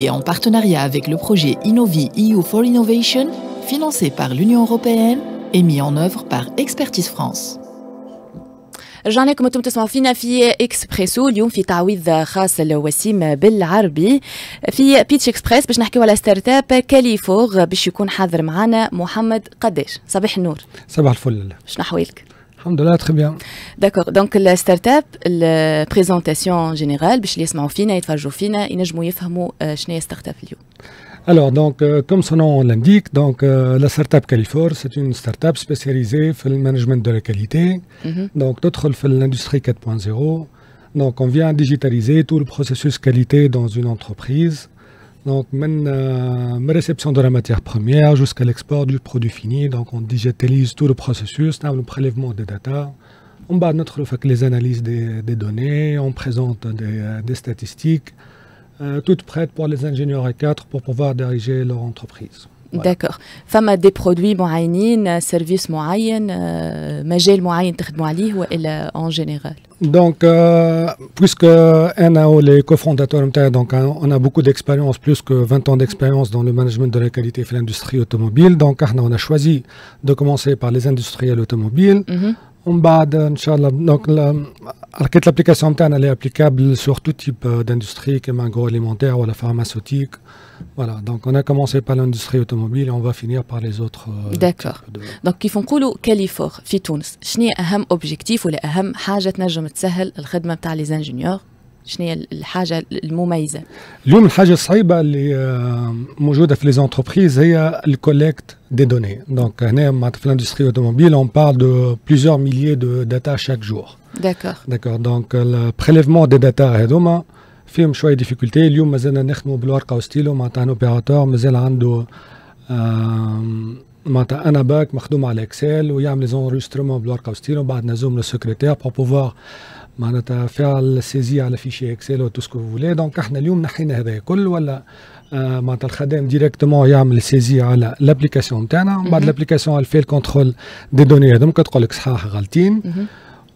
et en partenariat avec le projet Innovi EU for Innovation, financé par l'Union européenne et mis en œuvre par Expertise France. رجعنا لكم انتم تسمعوا فينا في اكسبريسو اليوم في تعويض خاص لوسيم بالعربي في بيتش اكسبريس باش نحكيو على ستارت اب كاليفوغ باش يكون حاضر معنا محمد قداش صباح النور صباح الفل شنو احوالك Alhamdulillah, très bien. D'accord. Donc, la start-up, la présentation générale, باش اللي يسمعوا فينا يتفرجوا فينا ينجموا يفهموا شنو هي startup اليوم. Alors, donc, euh, comme son nom l'indique, donc, euh, la startup Califor, c'est une startup spécialisée dans le management de la qualité. Mhm. Donc, d'autres l'industrie 4.0. Donc, on vient digitaliser tout le processus qualité dans une entreprise. Donc, la euh, réception de la matière première jusqu'à l'export du produit fini. Donc, on digitalise tout le processus, hein, le prélèvement des data. On bat notre fait les analyses des, données, on présente des, euh, statistiques, euh, toutes prêtes pour les ingénieurs et 4 pour pouvoir diriger leur entreprise. D'accord. Femme a des produits service معين مجال معين تخدموا en général Donc, euh, puisque NAO, les cofondateurs, donc, hein, on a beaucoup d'expérience, plus que 20 ans d'expérience dans le management de la qualité de l'industrie automobile. Donc, on a choisi de commencer par les industriels automobiles. On mhm. donc, alors, l'application TAN, est applicable sur tout type euh, d'industrie, comme agroalimentaire ou la pharmaceutique. Voilà, donc on a commencé par l'industrie automobile et on va finir par les autres. Euh, D'accord. De... Donc, vous font quoi, Califor, Tunis, quel est l'objectif objectif ou l'aham, hajat najom tsahel, le khadma ta' les ingénieurs? L'une des choses qui est euh, dans les entreprises est la collecte des données. Donc, dans l'industrie automobile, on parle de plusieurs milliers de data chaque jour. داكوغ داكوغ دونك البريليفمون دي داتا هذوما فيهم شويه ديفيكولتي اليوم مازلنا نخدموا بالورقه وستيلو معناتها ان اوبيراتور مازال عنده معناتها انا باك مخدوم على اكسل ويعمل زونريسترومون بالورقه وستيلو بعد نزوم لو سكرتير بور بوفوار معناتها فعل سيزي على فيشي اكسل وتو سكو فولي دونك احنا اليوم نحينا هذا كل ولا معناتها الخدام ديريكتومون يعمل سيزي على لابليكاسيون تاعنا بعد لابليكاسيون الفيل كونترول دي دوني هذوما كتقول لك صحاح غالطين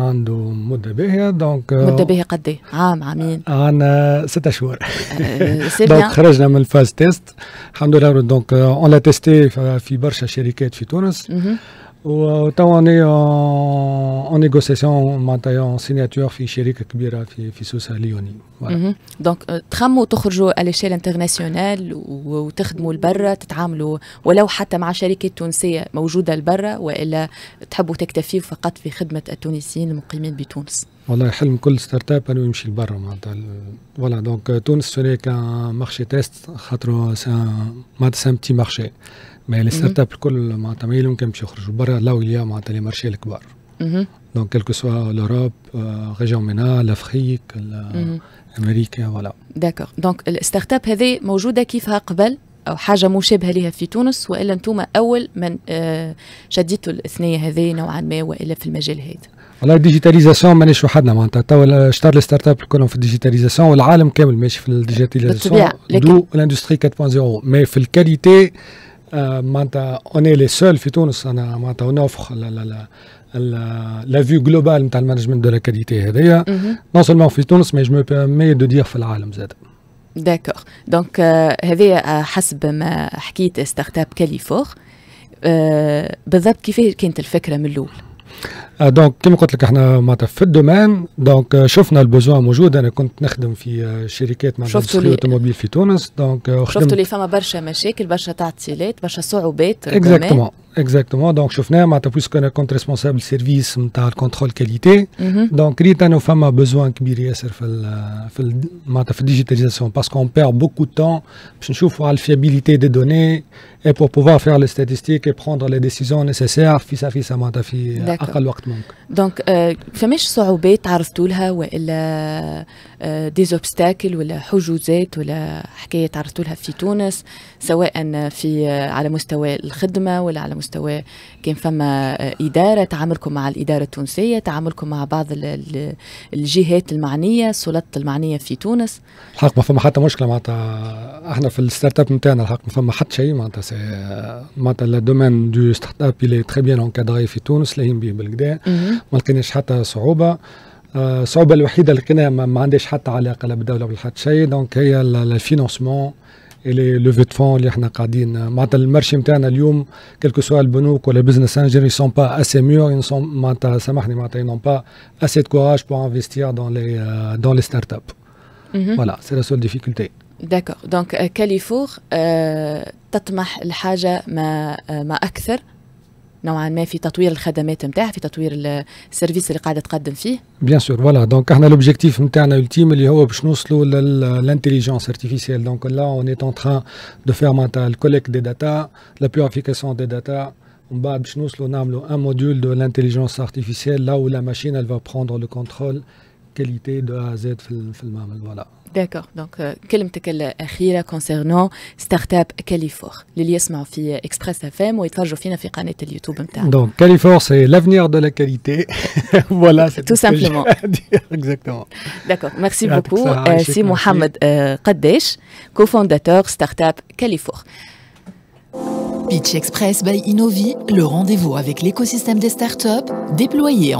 عنده مدة باهية دونك آه، مدة باهية قد ايه؟ عام عامين؟ عندنا ستة شهور دونك آه، خرجنا من الفاز تيست الحمد لله دونك اون لا تيستي في برشا شركات في تونس وتوا انا اون نيغوسيسيون معناتها اون سيناتور في شركه كبيره في في سوسه ليوني دونك تخموا تخرجوا شيل انترناسيونال وتخدموا لبرا تتعاملوا ولو حتى مع شركه تونسيه موجوده لبرا والا تحبوا تكتفيوا فقط في خدمه التونسيين المقيمين بتونس والله حلم كل ستارت اب انه يمشي لبرا معناتها فوالا دونك تونس سوني كان مارشي تيست خاطر معناتها سان بتي مارشي مي لي ستارت اب الكل معناتها ما يمكنش يخرجوا برا لو اليوم معناتها لي مارشي الكبار دونك كيلكو سوا لوروب مينا لافريك امريكا فوالا داكور دونك الستارت اب هذه موجوده كيفها قبل او حاجه مشابهه لها في تونس والا انتم اول من شديتوا الاثنيه هذه نوعا ما والا في المجال هذا والله الديجيتاليزاسيون مانيش وحدنا معناتها توا شطار الستارت اب كلهم في الديجيتاليزاسيون والعالم كامل ماشي في الديجيتاليزاسيون بالطبيعه دو لاندستري 4.0 مي في الكاليتي معناتها اوني لي سول في تونس انا معناتها نوفخ لا لا لا لا فيو جلوبال نتاع المانجمنت دو لا كاليتي هذايا نو سولمون في تونس مي جو مي دو دير في العالم زاد داكوغ دونك هذايا آه، حسب ما حكيت ستارت اب كاليفور بالضبط كيفاش كانت الفكره من الاول Euh, donc comme je vous le disais, nous sommes euh, dans le domaine. donc, nous voyons les besoins qui existent. nous avons travaillé dans une entreprise automobile au Tchad. Mhm. donc, nous avons vu que les gens ne sont pas très mobiles. les gens sont assis, les exactement. exactement. donc, nous voyons que nous pouvons être responsables du service, du contrôle de la qualité. donc, il y a un besoin important de digitalisation, parce qu'on perd beaucoup de temps pour voir la fiabilité des données et pour pouvoir faire les statistiques et prendre les décisions nécessaires, face à face, en de temps. ممكن دونك آه، فماش صعوبات تعرضتوا لها والا ديزوبستاكل آه، ولا حجوزات ولا حكاية تعرضتوا لها في تونس سواء في آه، على مستوى الخدمة ولا على مستوى كان فما آه، إدارة تعاملكم مع الإدارة التونسية تعاملكم مع بعض الجهات المعنية السلطات المعنية في تونس الحق ما فما حتى مشكلة معناتها احنا في الستارت اب نتاعنا الحق ما فما حتى شيء معناتها معناتها الدومين دو ستارت اب اللي تخي بيان في تونس لاهين به بالكدا ما لقيناش حتى صعوبة الصعوبه euh, الوحيده اللي لقيناها ما عندهاش حتى علاقه لا بالدوله ولا حتى شيء دونك هي الفينونسمون اللي لوفي دو فون اللي احنا قاعدين معناتها المارشي نتاعنا اليوم كيلكو سوا البنوك ولا بزنس انجينير سون با اسي ميور معناتها سامحني معناتها نون با اسي دو كوراج بور انفستير دون لي دون لي ستارت اب فوالا سي لا سول ديفيكولتي داكور دونك كاليفور تطمح لحاجه ما ما اكثر نوعا ما في تطوير الخدمات نتاعها في تطوير السيرفيس اللي قاعده تقدم فيه بيان سور فوالا دونك احنا لوبجيكتيف نتاعنا التيم اللي هو باش نوصلوا للانتيليجونس ارتيفيسيال دونك لا اون ايت ان تران دو فير معناتها الكوليك دي داتا لا بيوريفيكاسيون دي داتا ومن بعد باش نوصلوا نعملوا ان موديول دو لانتيليجونس ارتيفيسيال لا où la machine elle va prendre le contrôle qualité de A في المعمل فوالا D'accord. Donc, euh, est le الأخيرة concernant startup Califor اللي يسمعوا Express FM ويتفرجوا فينا في YouTube Donc, Califor c'est l'avenir de la qualité. voilà, c'est tout simplement. Exactement. D'accord. Merci beaucoup. سي euh, Mohamed قداش euh, cofondateur startup Califor. Pitch Express by Innovi, le rendez-vous avec l'écosystème des startups déployé en